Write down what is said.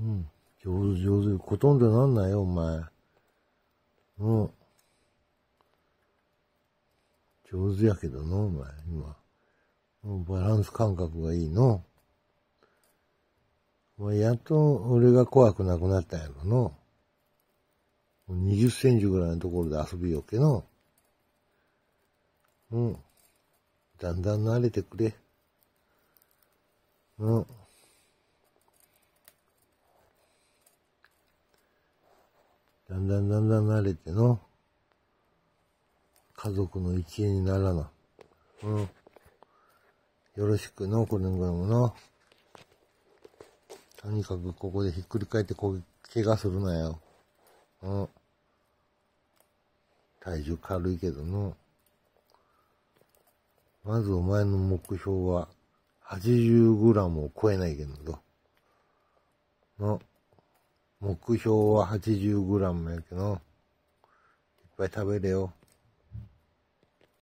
うん。上手上手。ほとんどなんないよ、お前。うん。上手やけどな、お前、今。バランス感覚がいいの。まあ、やっと俺が怖くなくなったんやろの。20センチぐらいのところで遊びよっけの。うん。だんだん慣れてくれ。うん。だんだんだんだん慣れての、家族の一員にならな。うん。よろしくの、これぐらいもの。とにかくここでひっくり返ってこ怪我するなよ。うん。体重軽いけどの。まずお前の目標は 80g を超えないけどの。目標は 80g やけど、いっぱい食べれよ。